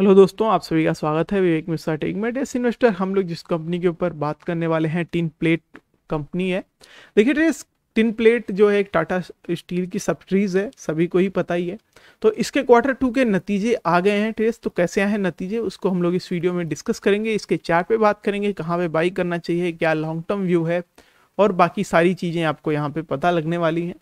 hello दोस्तों आप सभी का स्वागत है विवेक मिश्रा टेक में इन्वेस्टर हम लोग जिस कंपनी के ऊपर बात करने वाले हैं टिन प्लेट कंपनी है देखिए ट्रेस टिन प्लेट जो है एक टाटा स्टील की सब्सिडीज है सभी को ही पता ही है तो इसके क्वार्टर टू के नतीजे आ गए हैं ट्रेस तो कैसे आए हैं नतीजे उसको हम लोग इस वीडियो में डिस्कस करेंगे इसके चार्ट पे बात करेंगे कहाँ पे बाई करना चाहिए क्या लॉन्ग टर्म व्यू है और बाकी सारी चीज़ें आपको यहाँ पे पता लगने वाली हैं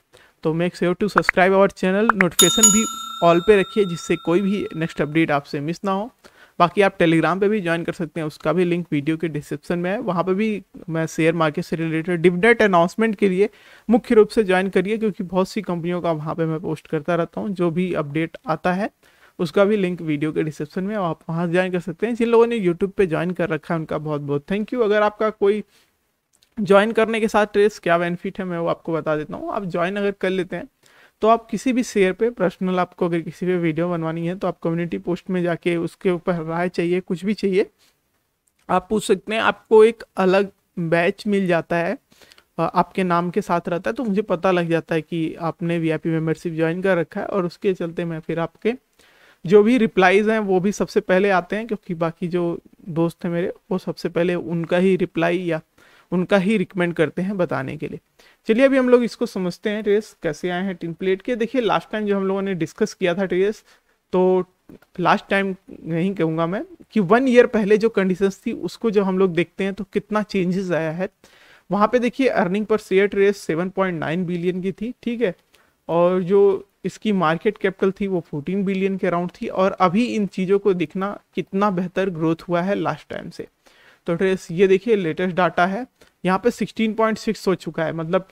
तो make sure to subscribe our channel notification भी ऑल पे रखिए जिससे कोई भी नेक्स्ट अपडेट आपसे मिस ना हो बाकी आप टेलीग्राम पे भी ज्वाइन कर सकते हैं उसका भी लिंक वीडियो के डिस्क्रिप्शन में है वहाँ पे भी मैं शेयर मार्केट से रिलेटेड डिविडेंट अनाउंसमेंट के लिए मुख्य रूप से ज्वाइन करिए क्योंकि बहुत सी कंपनियों का वहाँ पे मैं पोस्ट करता रहता हूँ जो भी अपडेट आता है उसका भी लिंक वीडियो के डिस्क्रिप्शन में आप वहाँ ज्वाइन कर सकते हैं जिन लोगों ने यूट्यूब पर ज्वाइन कर रखा है उनका बहुत बहुत थैंक यू अगर आपका कोई ज्वाइन करने के साथ ट्रेस क्या बेनिफिट है मैं वो आपको बता देता हूँ आप ज्वाइन अगर कर लेते हैं तो आप किसी भी शेयर पे पर्सनल आपको अगर किसी पे वीडियो बनवानी है तो आप कम्युनिटी पोस्ट में जाके उसके ऊपर राय चाहिए कुछ भी चाहिए आप पूछ सकते हैं आपको एक अलग बैच मिल जाता है आपके नाम के साथ रहता है तो मुझे पता लग जाता है कि आपने वी आई मेंबरशिप ज्वाइन कर रखा है और उसके चलते मैं फिर आपके जो भी रिप्लाईज हैं वो भी सबसे पहले आते हैं क्योंकि बाकी जो दोस्त हैं मेरे वो सबसे पहले उनका ही रिप्लाई या उनका ही रिकमेंड करते हैं बताने के लिए चलिए अभी हम लोग इसको समझते हैं ट्रेस कैसे आए हैं टिन प्लेट के देखिए लास्ट टाइम जो हम लोगों ने डिस्कस किया था ट्रेस तो लास्ट टाइम नहीं कहूँगा मैं कि वन ईयर पहले जो कंडीशंस थी उसको जब हम लोग देखते हैं तो कितना चेंजेस आया है वहाँ पे देखिए अर्निंग पर शेयर ट्रेस सेवन पॉइंट नाइन बिलियन की थी ठीक है और जो इसकी मार्केट कैपिटल थी वो फोर्टीन बिलियन के अराउंड थी और अभी इन चीज़ों को दिखना कितना बेहतर ग्रोथ हुआ है लास्ट टाइम से तो ट्रेस ये देखिए लेटेस्ट डाटा है यहाँ पे 16.6 हो चुका है मतलब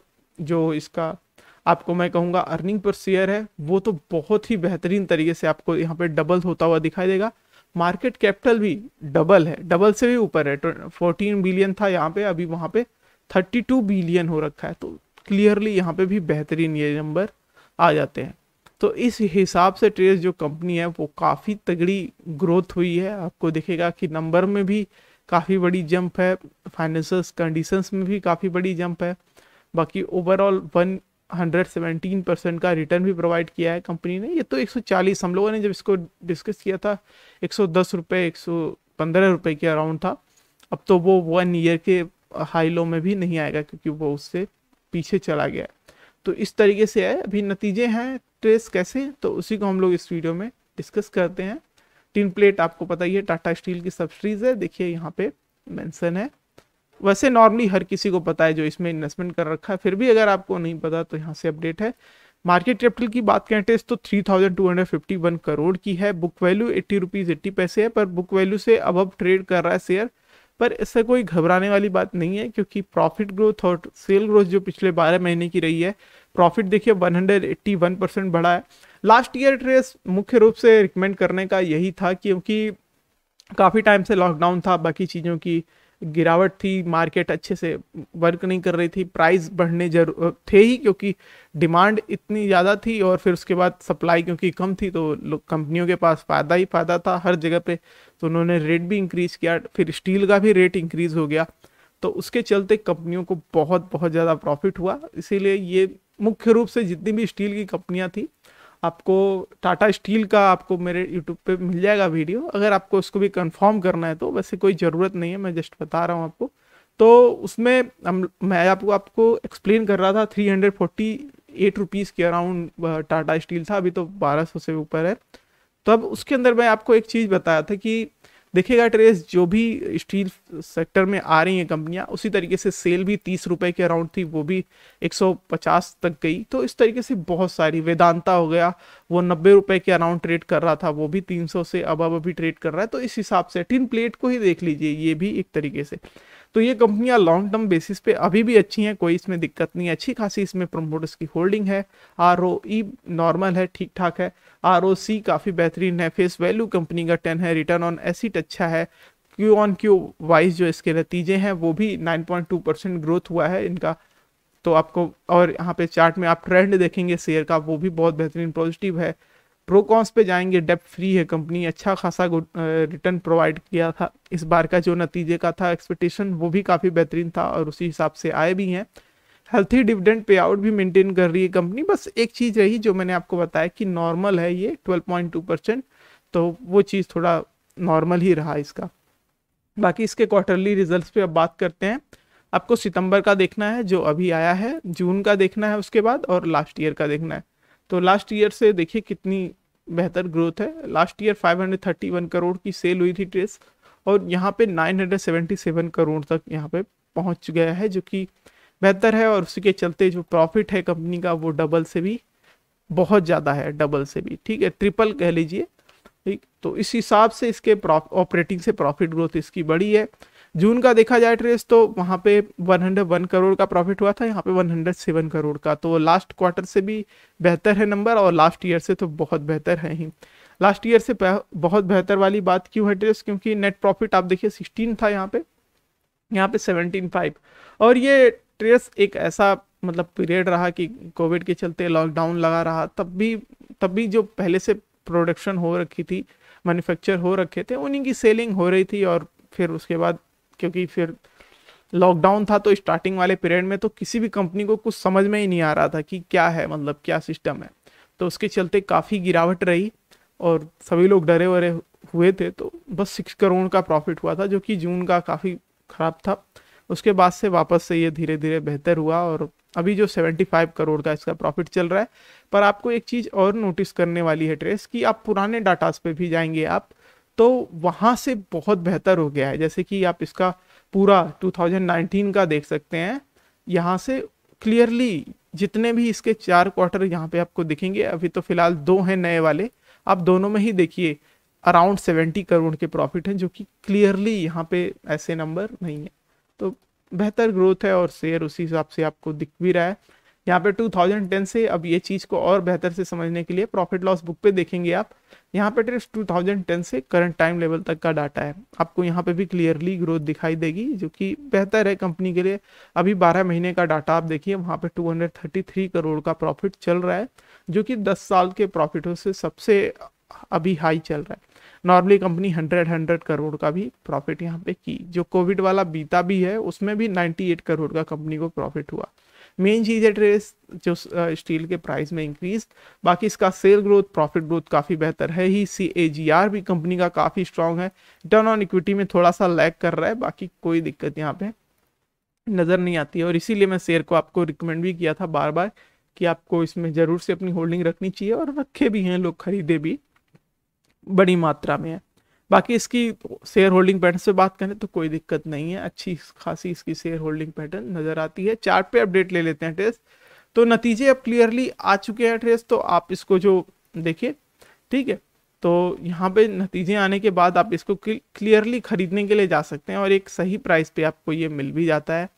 जो इसका आपको मैं कहूँगा अर्निंग पर शेयर है वो तो बहुत ही बेहतरीन तरीके से आपको यहाँ पे डबल होता हुआ दिखाई देगा मार्केट कैपिटल भी डबल है डबल से भी ऊपर है फोर्टीन बिलियन था यहाँ पे अभी वहाँ पे थर्टी टू बिलियन हो रखा है तो क्लियरली यहाँ पे भी बेहतरीन ये नंबर आ जाते हैं तो इस हिसाब से ट्रेस जो कंपनी है वो काफ़ी तगड़ी ग्रोथ हुई है आपको देखेगा कि नंबर में भी काफ़ी बड़ी जंप है फाइनेंशियल कंडीशंस में भी काफ़ी बड़ी जंप है बाकी overall one hundred seventeen percent का रिटर्न भी प्रोवाइड किया है कंपनी ने ये तो एक सौ चालीस हम लोगों ने जब इसको डिस्कस किया था एक सौ दस रुपये एक सौ पंद्रह रुपये के अराउंड था अब तो वो वन ईयर के हाई लो में भी नहीं आएगा क्योंकि वो उससे पीछे चला गया है तो इस तरीके से है अभी नतीजे हैं ट्रेस कैसे तो उसी को हम लोग इस वीडियो में डिस्कस करते हैं टिन प्लेट आपको पता ही है टाटा स्टील की सब्सिडीज है देखिए यहाँ पे मेंशन है वैसे नॉर्मली हर किसी को पता है जो इसमें इन्वेस्टमेंट कर रखा है फिर भी अगर आपको नहीं पता तो यहाँ से अपडेट है मार्केट कैपिटल की बात करें टेस्ट तो वन करोड़ तो की है book value eighty rupees eighty पैसे है पर बुक वैल्यू से अब अब ट्रेड कर रहा है शेयर पर इससे कोई घबराने वाली बात नहीं है क्योंकि प्रॉफिट ग्रोथ और सेल ग्रोथ जो पिछले बारह महीने की रही है प्रॉफिट देखिए 181 परसेंट बढ़ा है लास्ट ईयर ट्रेस मुख्य रूप से रिकमेंड करने का यही था क्योंकि काफ़ी टाइम से लॉकडाउन था बाकी चीज़ों की गिरावट थी मार्केट अच्छे से वर्क नहीं कर रही थी प्राइस बढ़ने जरूर थे ही क्योंकि डिमांड इतनी ज़्यादा थी और फिर उसके बाद सप्लाई क्योंकि कम थी तो कंपनियों के पास फ़ायदा ही फ़ायदा था हर जगह पे तो उन्होंने रेट भी इंक्रीज़ किया फिर स्टील का भी रेट इंक्रीज़ हो गया तो उसके चलते कंपनियों को बहुत बहुत ज़्यादा प्रॉफिट हुआ इसीलिए ये मुख्य रूप से जितनी भी स्टील की कंपनियाँ थी आपको टाटा स्टील का आपको मेरे यूट्यूब पे मिल जाएगा वीडियो अगर आपको उसको भी कंफर्म करना है तो वैसे कोई ज़रूरत नहीं है मैं जस्ट बता रहा हूँ आपको तो उसमें हम मैं आपको आपको एक्सप्लेन कर रहा था three hundred forty eight rupees के अराउंड टाटा स्टील था अभी तो बारह सौ से ऊपर है तो अब उसके अंदर मैं आपको एक चीज़ बताया था कि देखिएगा ट्रेस जो भी स्टील सेक्टर में आ रही हैं कंपनियां उसी तरीके से सेल भी तीस रुपए के अराउंड थी वो भी 150 तक गई तो इस तरीके से बहुत सारी वेदांता हो गया वो नब्बे रुपए के अराउंड ट्रेड कर रहा था वो भी 300 से अब अब अभी ट्रेड कर रहा है तो इस हिसाब से टिन प्लेट को ही देख लीजिए ये भी एक तरीके से तो ये कंपनियां लॉन्ग टर्म बेसिस पे अभी भी अच्छी हैं कोई इसमें दिक्कत नहीं है अच्छी खासी इसमें प्रमोटर्स की होल्डिंग है आर नॉर्मल e है ठीक ठाक है आर काफ़ी बेहतरीन है फेस वैल्यू कंपनी का टेन है रिटर्न ऑन एसिट अच्छा है क्यू ऑन क्यू वाइज जो इसके नतीजे हैं वो भी 9.2 परसेंट ग्रोथ हुआ है इनका तो आपको और यहाँ पे चार्ट में आप ट्रेंड देखेंगे शेयर का वो भी बहुत बेहतरीन पॉजिटिव है प्रोकॉन्स पे जाएंगे डेप्ट फ्री है कंपनी अच्छा खासा रिटर्न प्रोवाइड किया था इस बार का जो नतीजे का था एक्सपेक्टेशन वो भी काफ़ी बेहतरीन था और उसी हिसाब से आए भी हैं हेल्थी डिविडेंड पे आउट भी मेंटेन कर रही है कंपनी बस एक चीज़ रही जो मैंने आपको बताया कि नॉर्मल है ये 12.2 परसेंट तो वो चीज़ थोड़ा नॉर्मल ही रहा इसका बाकी इसके क्वार्टरली रिजल्ट्स पे अब बात करते हैं आपको सितंबर का देखना है जो अभी आया है जून का देखना है उसके बाद और लास्ट ईयर का देखना है तो लास्ट ईयर से देखिए कितनी बेहतर ग्रोथ है लास्ट ईयर 531 करोड़ की सेल हुई थी ड्रेस और यहाँ पे 977 करोड़ तक यहाँ पे पहुँच गया है जो कि बेहतर है और उसके चलते जो प्रॉफिट है कंपनी का वो डबल से भी बहुत ज़्यादा है डबल से भी ठीक है ट्रिपल कह लीजिए ठीक तो इस हिसाब से इसके ऑपरेटिंग से प्रॉफिट ग्रोथ इसकी बड़ी है जून का देखा जाए ट्रेस तो वहाँ पे 101 करोड़ का प्रॉफिट हुआ था यहाँ पे 107 करोड़ का तो लास्ट क्वार्टर से भी बेहतर है नंबर और लास्ट ईयर से तो बहुत बेहतर है ही लास्ट ईयर से बहुत बेहतर वाली बात क्यों है ट्रेस क्योंकि नेट प्रॉफिट आप देखिए सिक्सटीन था यहाँ पे यहाँ पे सेवनटीन फाइव और ये ट्रेस एक ऐसा मतलब पीरियड रहा कि कोविड के चलते लॉकडाउन लगा रहा तब भी तब भी जो पहले से प्रोडक्शन हो रखी थी मैन्युफैक्चर हो रखे थे उन्हीं की सेलिंग हो रही थी और फिर उसके बाद क्योंकि फिर लॉकडाउन था तो स्टार्टिंग वाले पीरियड में तो किसी भी कंपनी को कुछ समझ में ही नहीं आ रहा था कि क्या है मतलब क्या सिस्टम है तो उसके चलते काफ़ी गिरावट रही और सभी लोग डरे वरे हुए थे तो बस सिक्स करोड़ का प्रॉफिट हुआ था जो कि जून का काफ़ी ख़राब था उसके बाद से वापस से ये धीरे धीरे बेहतर हुआ और अभी जो सेवेंटी फाइव करोड़ का इसका प्रॉफिट चल रहा है पर आपको एक चीज़ और नोटिस करने वाली है ट्रेस कि आप पुराने डाटास पे भी जाएंगे आप तो वहाँ से बहुत बेहतर हो गया है जैसे कि आप इसका पूरा 2019 का देख सकते हैं यहाँ से क्लियरली जितने भी इसके चार क्वार्टर यहाँ पे आपको दिखेंगे अभी तो फिलहाल दो हैं नए वाले आप दोनों में ही देखिए अराउंड सेवेंटी करोड़ के प्रॉफिट हैं जो कि क्लियरली यहाँ पे ऐसे नंबर नहीं है तो बेहतर ग्रोथ है और शेयर उसी हिसाब से आपको दिख भी रहा है यहाँ पे 2010 से अब ये चीज़ को और बेहतर से समझने के लिए प्रॉफिट लॉस बुक पे देखेंगे आप यहाँ पे ट्रिप्स 2010 से करंट टाइम लेवल तक का डाटा है आपको यहाँ पे भी क्लियरली ग्रोथ दिखाई देगी जो कि बेहतर है कंपनी के लिए अभी 12 महीने का डाटा आप देखिए वहाँ पे 233 करोड़ का प्रॉफिट चल रहा है जो कि 10 साल के प्रॉफिटों से सबसे अभी हाई चल रहा है normally company hundred hundred crore का भी प्रॉफिट यहाँ पे की जो कोविड वाला बीता भी है उसमें भी 98 करोड़ का कंपनी को प्रॉफिट हुआ मेन चीज़ है ट्रेस जो स्टील uh, के प्राइस में इंक्रीज बाकी इसका सेल ग्रोथ प्रॉफिट ग्रोथ काफ़ी बेहतर है ही सी ए जी आर भी कंपनी का काफ़ी स्ट्रांग है रिटर्न ऑन इक्विटी में थोड़ा सा लैक कर रहा है बाकी कोई दिक्कत यहाँ पे नज़र नहीं आती है और इसीलिए मैं शेयर को आपको रिकमेंड भी किया था बार बार कि आपको इसमें ज़रूर से अपनी होल्डिंग रखनी चाहिए और रखे भी हैं लोग खरीदे भी बड़ी मात्रा में है बाकी इसकी शेयर होल्डिंग पैटर्न से बात करें तो कोई दिक्कत नहीं है अच्छी खासी इसकी शेयर होल्डिंग पैटर्न नज़र आती है चार्ट पे अपडेट ले लेते हैं ट्रेस तो नतीजे अब क्लियरली आ चुके हैं ट्रेस तो आप इसको जो देखिए ठीक है तो यहाँ पे नतीजे आने के बाद आप इसको क्लियरली ख़रीदने के लिए जा सकते हैं और एक सही प्राइस पे आपको ये मिल भी जाता है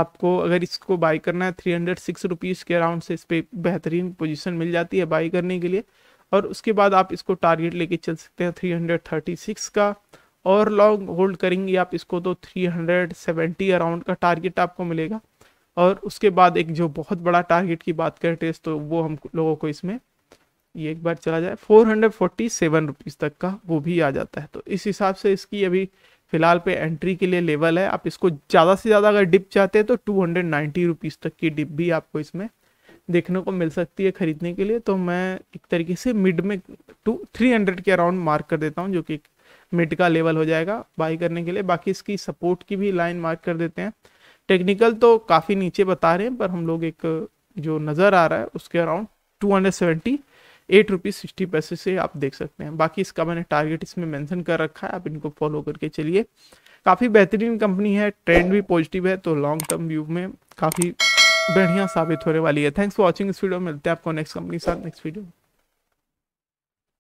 आपको अगर इसको बाई करना है थ्री हंड्रेड सिक्स रुपीज़ के अराउंड से इस पर बेहतरीन पोजीशन मिल जाती है बाई करने के लिए और उसके बाद आप इसको टारगेट लेके चल सकते हैं 336 का और लॉन्ग होल्ड करेंगे आप इसको तो 370 अराउंड का टारगेट आपको मिलेगा और उसके बाद एक जो बहुत बड़ा टारगेट की बात करें टेस्ट तो वो हम लोगों को इसमें ये एक बार चला जाए four hundred forty seven rupees तक का वो भी आ जाता है तो इस हिसाब से इसकी अभी फिलहाल पे एंट्री के लिए लेवल है आप इसको ज़्यादा से ज़्यादा अगर डिप चाहते हैं तो टू हंड्रेड नाइन्टी रुपीज़ तक की डिप भी आपको इसमें देखने को मिल सकती है ख़रीदने के लिए तो मैं एक तरीके से मिड में टू थ्री हंड्रेड के अराउंड मार्क कर देता हूँ जो कि मिड का लेवल हो जाएगा बाई करने के लिए बाकी इसकी सपोर्ट की भी लाइन मार्क कर देते हैं टेक्निकल तो काफ़ी नीचे बता रहे हैं पर हम लोग एक जो नज़र आ रहा है उसके around two hundred seventy eight rupees sixty पैसे से आप देख सकते हैं बाकी इसका मैंने टारगेट इसमें मेंशन कर रखा है आप इनको फॉलो करके चलिए काफ़ी बेहतरीन कंपनी है ट्रेंड भी पॉजिटिव है तो लॉन्ग टर्म व्यू में काफ़ी बढ़िया साबित होने वाली है थैंक्स फॉर वॉचिंग इस वीडियो मिलते हैं आपको नेक्स्ट कंपनी साथ नेक्स्ट वीडियो